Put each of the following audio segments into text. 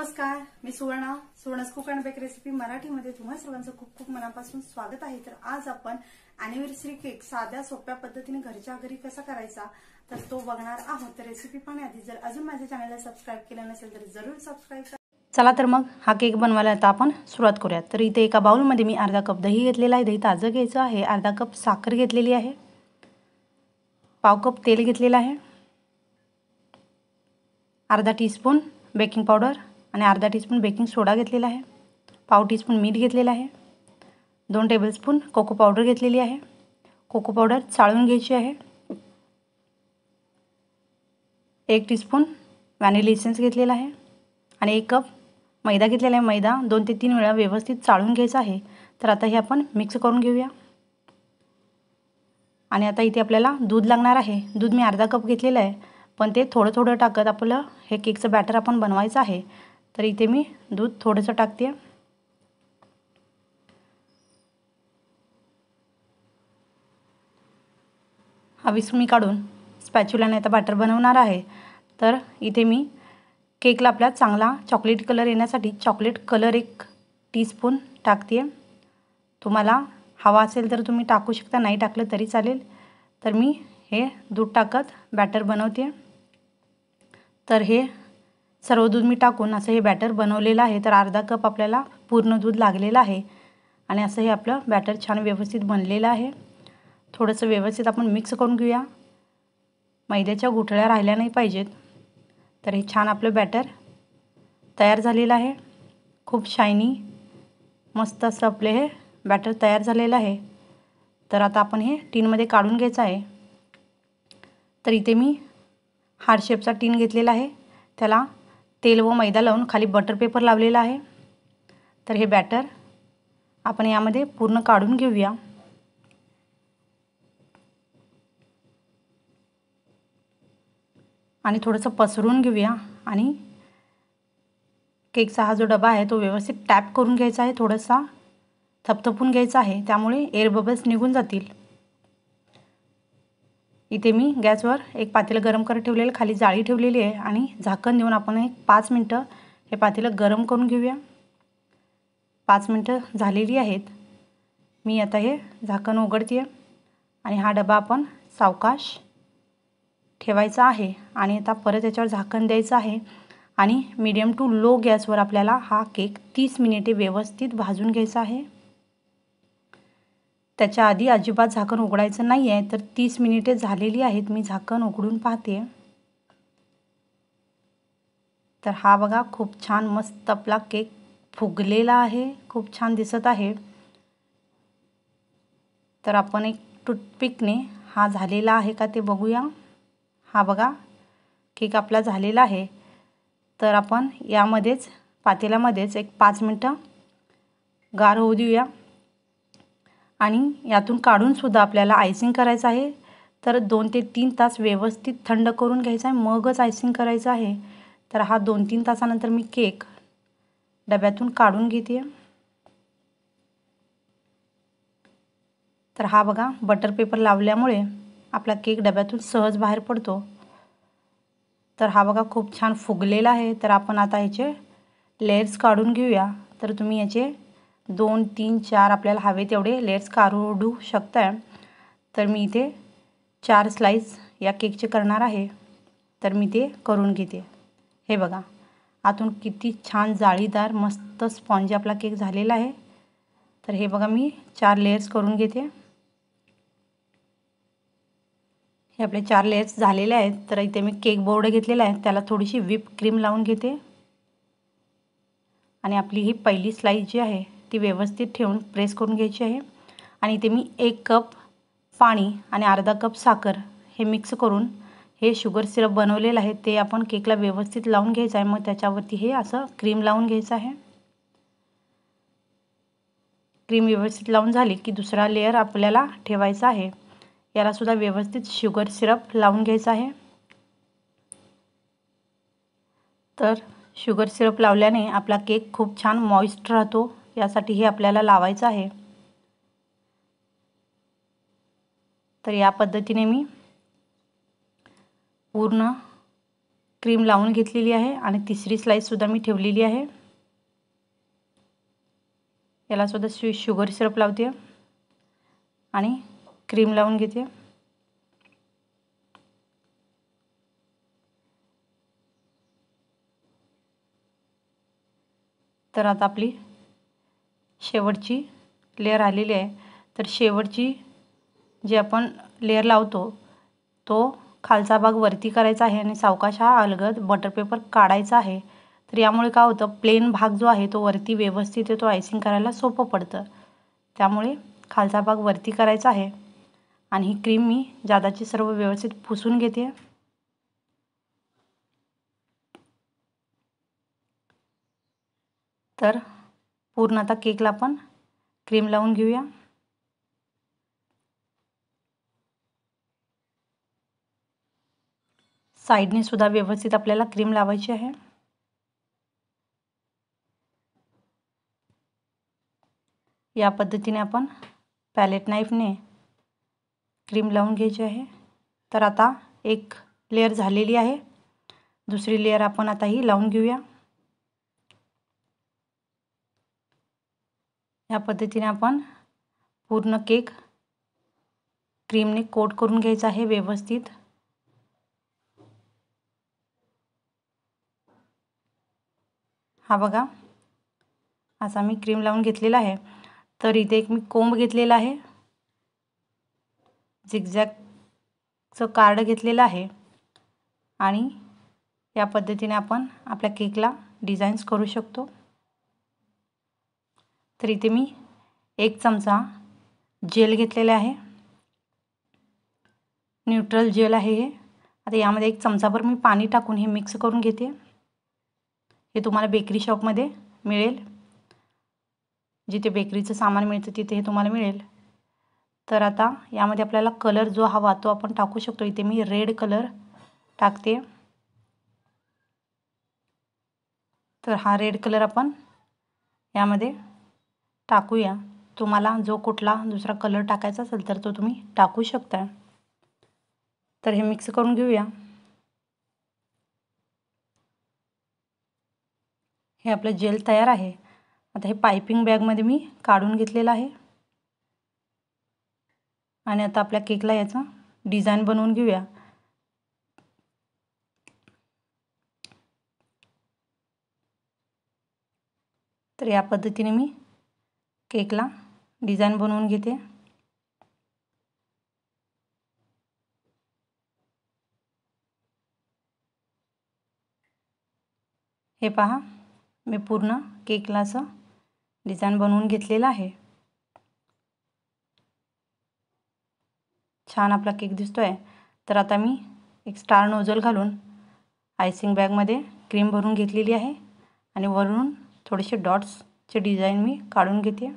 नमस्कार मी Suvarna Suvarna's cook and bake recipe मराठीमध्ये तुम्हा सर्वांचं खूप खूप मनापासून स्वागत आहे तर आज आपण अॅनिव्हर्सरी केक साध्या सोप्या पद्धतीने घरच्या घरी कसा करायचा तर तो बघणार आहोत तर रेसिपी पाहण्याआधी जर अजून माझ्या चॅनलला सबस्क्राईब केलं नसेल तर जरूर सबस्क्राईब करा चला तर मग हा केक बनवायला आता आपण सुरुवात करूयात तर इथे एका बाउलमध्ये मी अर्धा कप दही घेतलेला आहे दही ताजं घ्यायचं आहे अर्धा कप साखर घेतलेली आहे पाव कप तेल घेतलेलं आहे अर्धा टीस्पून बेकिंग पावडर आणि अर्धा टीस्पून बेकिंग सोडा घेतलेला आहे पाव टीस्पून मीठ घेतलेलं आहे दोन टेबलस्पून कोको पावडर घेतलेली आहे कोको पावडर चाळून घ्यायची आहे एक टीस्पून व्हॅनिलेसन्स इसेन्स घेतलेला आहे आणि एक कप मैदा घेतलेला आहे मैदा दोन ते तीन वेळा व्यवस्थित चाळून घ्यायचा आहे तर आता हे आपण मिक्स करून घेऊया आणि आता इथे आपल्याला दूध लागणार आहे दूध मी अर्धा कप घेतलेलं आहे पण ते थोडं थोडं टाकत आपलं हे केकचं बॅटर आपण बनवायचं आहे तर इथे मी दूध थोडंसं टाकते हा मी काढून स्पॅच्युलाने आता बॅटर बनवणार आहे तर इथे मी केकला आपला चांगला चॉकलेट कलर येण्यासाठी चॉकलेट कलर एक टीस्पून टाकते तुम्हाला हवा असेल तर तुम्ही टाकू शकता नाही टाकलं तरी चालेल तर मी हे दूध टाकत बॅटर बनवते तर हे सर्व दूध मी टाकून असं हे बॅटर बनवलेलं आहे तर अर्धा कप आपल्याला पूर्ण दूध लागलेलं आहे आणि असं हे आपलं बॅटर छान व्यवस्थित बनलेलं आहे थोडंसं व्यवस्थित आपण मिक्स करून घेऊया मैद्याच्या गुठळ्या राहिल्या नाही पाहिजेत तर हे छान आपलं बॅटर तयार झालेलं आहे खूप शायनी मस्त असं आपले हे बॅटर तयार झालेलं आहे तर आता आपण हे टीनमध्ये काढून घ्यायचं आहे तर इथे मी हार्ड शेपचा टीन घेतलेला आहे त्याला तेल व मैदा लावून खाली बटर पेपर लावलेला आहे तर हे बॅटर आपण यामध्ये पूर्ण काढून घेऊया आणि थोडंसं पसरून घेऊया आणि केकचा हा जो डबा आहे तो व्यवस्थित टॅप करून घ्यायचा आहे थोडासा थपथपून घ्यायचा आहे त्यामुळे एअर बबल्स निघून जातील इथे मी गॅसवर एक पातेलं गरम करत ठेवलेलं खाली जाळी ठेवलेली आहे आणि झाकण देऊन आपण एक पाच मिनटं हे पातेलं गरम करून घेऊया पाच मिनटं झालेली आहेत मी आता हे झाकण उघडते आहे आणि हा डबा आपण सावकाश ठेवायचा आहे आणि आता परत याच्यावर झाकण द्यायचं आहे आणि मीडियम टू लो गॅसवर आपल्याला हा केक तीस मिनिटे व्यवस्थित भाजून घ्यायचा आहे त्याच्या आधी अजिबात झाकण उघडायचं नाही आहे तर तीस मिनिटे झालेली आहेत मी झाकण उघडून पाहते तर हा बघा खूप छान मस्त आपला केक फुगलेला आहे खूप छान दिसत आहे तर आपण एक टूथपिकने हा झालेला आहे का ते बघूया हा बघा केक आपला झालेला आहे तर आपण यामध्येच पातेल्यामध्येच एक पाच मिनटं गार होऊ देऊया आणि यातून काढूनसुद्धा आपल्याला आयसिंग करायचं आहे तर दोन ते तीन तास व्यवस्थित थंड करून घ्यायचं आहे मगच आयसिंग करायचं आहे तर हा दोन तीन तासानंतर मी केक डब्यातून काढून घेते तर हा बघा बटर पेपर लावल्यामुळे आपला केक डब्यातून सहज बाहेर पडतो तर हा बघा खूप छान फुगलेला आहे तर आपण आता ह्याचे लेयर्स काढून घेऊया तर तुम्ही याचे दोन तीन चार आपल्याला हवे तेवढे लेयर्स काढू शकताय तर मी इथे चार स्लाइस या केकचे करणार आहे तर मी ते करून घेते हे बघा आतून किती छान जाळीदार मस्त स्पॉन्जी आपला केक झालेला आहे तर हे बघा मी चार लेयर्स करून घेते हे आपले चार लेयर्स झालेले आहेत तर इथे मी केक बोर्ड घेतलेला आहे त्याला थोडीशी व्हीप क्रीम लावून घेते आणि आपली ही पहिली स्लाईस जी आहे ती व्यवस्थित ठेवून प्रेस करून घ्यायची आहे आणि इथे मी एक कप पाणी आणि अर्धा कप साखर हे मिक्स करून हे शुगर सिरप बनवलेलं आहे ते आपण केकला व्यवस्थित लावून घ्यायचं आहे मग त्याच्यावरती हे असं क्रीम लावून घ्यायचं आहे क्रीम व्यवस्थित लावून झाली की दुसरा लेअर आपल्याला ठेवायचा आहे यालासुद्धा व्यवस्थित शुगर सिरप लावून घ्यायचा आहे तर शुगर सिरप लावल्याने आपला केक खूप छान मॉइस्ट राहतो यासाठी हे आपल्याला लावायचं आहे तर या पद्धतीने मी पूर्ण क्रीम लावून घेतलेली आहे आणि तिसरी स्लाईससुद्धा मी ठेवलेली आहे यालासुद्धा शु शुगर सिरप लावते आणि क्रीम लावून घेते तर आता आपली शेवटची लेअर आलेली आहे तर शेवटची जी आपण लेअर लावतो तो खालचा भाग वरती करायचा आहे आणि सावकाश हा अलगद बटर पेपर काढायचा आहे तर यामुळे काय होतं प्लेन भाग जो आहे तो वरती व्यवस्थित आहे तो आयसिंग करायला सोपं पडतं त्यामुळे खालचा भाग वरती करायचा आहे आणि ही क्रीम मी जादाची सर्व व्यवस्थित पुसून घेते तर पूर्ण आता केकला आपण क्रीम लावून घेऊया साईडने सुद्धा व्यवस्थित आपल्याला क्रीम लावायची आहे या पद्धतीने आपण पॅलेट नाईफने क्रीम लावून घ्यायची आहे तर आता एक लेअर झालेली आहे दुसरी लेअर आपण आता ही लावून घेऊया ह्या पद्धतीने आपण पूर्ण केक क्रीमने कोट करून घ्यायचा आहे व्यवस्थित हा बघा असा मी क्रीम लावून घेतलेला आहे तर इथे एक मी कोंब घेतलेला आहे झिगझॅगचं कार्ड घेतलेलं आहे आणि या पद्धतीने आपण आपल्या केकला डिझाईन्स करू शकतो तर इथे मी एक चमचा जेल घेतलेला आहे न्यूट्रल जेल आहे हे आता यामध्ये एक चमचाभर मी पाणी टाकून हे मिक्स करून घेते हे तुम्हाला बेकरी शॉपमध्ये मिळेल जिथे बेकरीचं सामान मिळतं तिथे हे तुम्हाला मिळेल तर आता यामध्ये आपल्याला कलर जो हवा तो आपण टाकू शकतो इथे मी रेड कलर टाकते तर हा रेड कलर आपण यामध्ये टाकूया तुम्हाला जो कुठला दुसरा कलर टाकायचा असेल तर तो तुम्ही टाकू शकता तर हे मिक्स करून घेऊया हे आपलं जेल तयार आहे आता हे पायपिंग बॅगमध्ये मी काढून घेतलेलं आहे आणि आता आपल्या केकला याचा डिझाईन बनवून घेऊया तर या पद्धतीने मी केकला डिझाईन बनवून घेते हे पहा मी पूर्ण केकला असं डिझाईन बनवून घेतलेलं आहे छान आपला केक दिसतो आहे तर आता मी एक स्टार नोजल घालून आयसिंग बॅगमध्ये क्रीम भरून घेतलेली आहे आणि वरून थोडेसे डॉट्स चे डिझाईन मी काढून घेते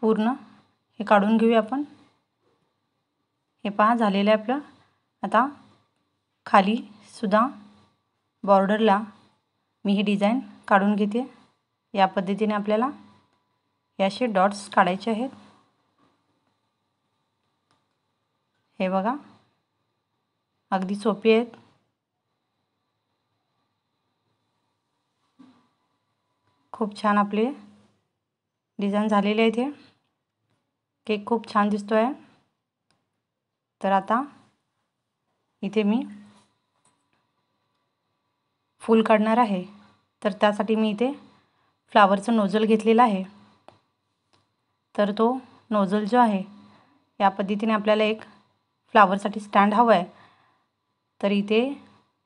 पूर्ण हे काढून घेऊया आपण हे पहा झालेलं आहे आपलं आता खालीसुद्धा बॉर्डरला मी हे डिझाईन काढून घेते या पद्धतीने आपल्याला असे डॉट्स काढायचे आहेत हे बघा अगदी सोपे आहेत खूप छान आपले डिझाईन झालेले आहे इथे केक खूप छान दिसतो आहे तर आता इथे मी फूल काढणार आहे तर त्यासाठी मी इथे फ्लावरचं नोजल घेतलेलं आहे तर तो नोजल जो आहे या पद्धतीने आपल्याला एक फ्लावरसाठी स्टँड हवं आहे तर इथे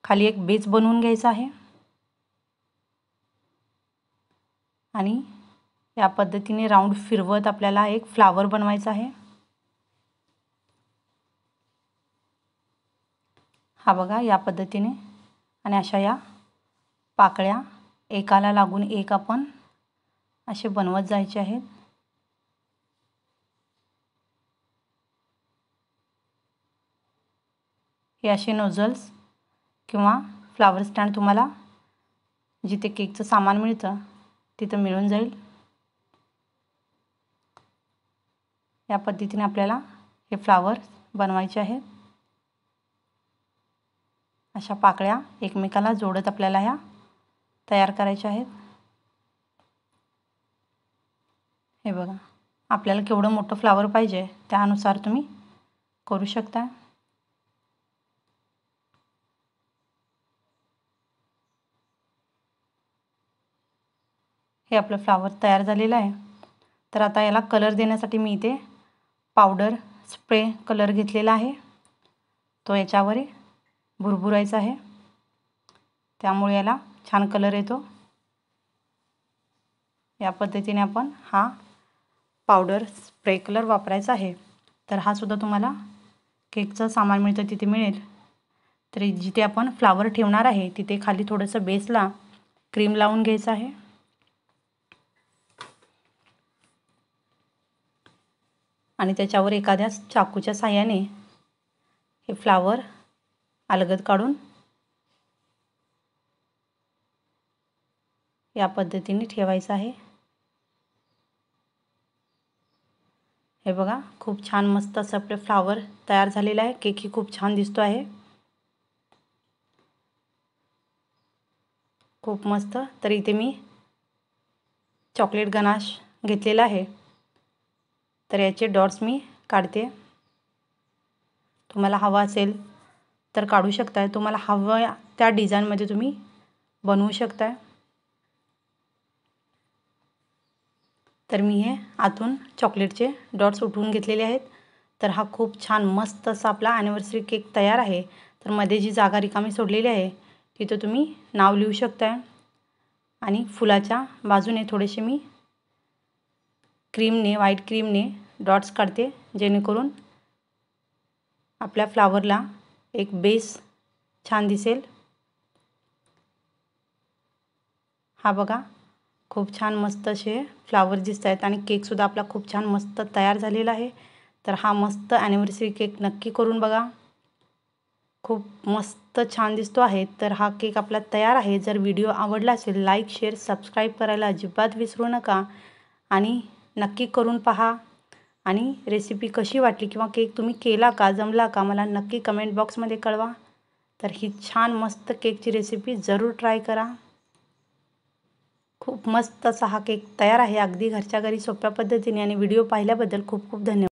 खाली एक बेस बनवून घ्यायचा आहे आणि या पद्धतीने राऊंड फिरवत आपल्याला एक फ्लावर बनवायचा आहे हा बघा या पद्धतीने आणि अशा या पाकळ्या एकाला लागून एक आपण असे बनवत जायचे आहेत हे असे नोझल्स किंवा फ्लावर स्टँड तुम्हाला जिथे केकचं सामान मिळतं तिथं मिळून जाईल या पद्धतीने आपल्याला हे फ्लावर बनवायचे आहेत अशा पाकळ्या एकमेकाला जोडत आपल्याला ह्या तयार करायच्या आहेत हे बघा आपल्याला केवढं मोठं फ्लावर पाहिजे त्यानुसार तुम्ही करू शकता हे आपलं फ्लावर तयार झालेलं आहे तर आता याला कलर देण्यासाठी मी इथे पावडर स्प्रे कलर घेतलेला आहे तो याच्यावरही भुरभुरायचा आहे त्यामुळे याला छान कलर येतो या पद्धतीने आपण हा पावडर स्प्रे कलर वापरायचा आहे तर हा सुद्धा तुम्हाला केकचं सामान मिळतं तिथे मिळेल तरी जिथे आपण फ्लावर ठेवणार आहे तिथे खाली थोडंसं बेसला क्रीम लावून घ्यायचं आहे आणि त्याच्यावर एखाद्या चाकूच्या साह्याने हे फ्लावर अलगद काढून या पद्धतीने ठेवायचं आहे हे बघा खूप छान मस्त असं आपलं फ्लावर तयार झालेलं आहे केक ही खूप छान दिसतो आहे खूप मस्त तर इथे मी चॉकलेट गनाश घेतलेला आहे तर याचे डॉट्स मी काढते तुम्हाला हवा असेल तर काढू शकताय तुम्हाला हवं त्या डिझाईनमध्ये तुम्ही बनवू शकताय तर मी हे आतून चॉकलेटचे डॉट्स उठवून घेतलेले आहेत तर हा खूप छान मस्त असा आपला ॲनिव्हर्सरी केक तयार आहे तर मध्ये जी जागा रिकामी सोडलेली आहे तिथं तुम्ही नाव लिहू शकताय आणि फुलाच्या बाजूने थोडेसे मी क्रीमने व्हाईट क्रीमने डॉट्स काढते जेणेकरून आपल्या फ्लावरला एक बेस छान दिसेल हा बघा खूप छान मस्त असे फ्लावर दिसत आहेत आणि केकसुद्धा आपला खूप छान मस्त तयार झालेला आहे तर हा मस्त ॲनिव्हर्सरी केक नक्की करून बघा खूप मस्त छान दिसतो आहे तर हा केक आपला तयार आहे जर व्हिडिओ आवडला असेल लाईक शेअर सबस्क्राईब करायला अजिबात विसरू नका आणि नक्की करून पहा आणि रेसिपी कशी वाटली किंवा केक तुम्ही केला का जमला का मला नक्की कमेंट बॉक्समध्ये कळवा तर ही छान मस्त केकची रेसिपी जरूर ट्राय करा खूप मस्त असा हा केक तयार आहे अगदी घरच्या घरी सोप्या पद्धतीने आणि व्हिडिओ पाहिल्याबद्दल खूप खूप धन्यवाद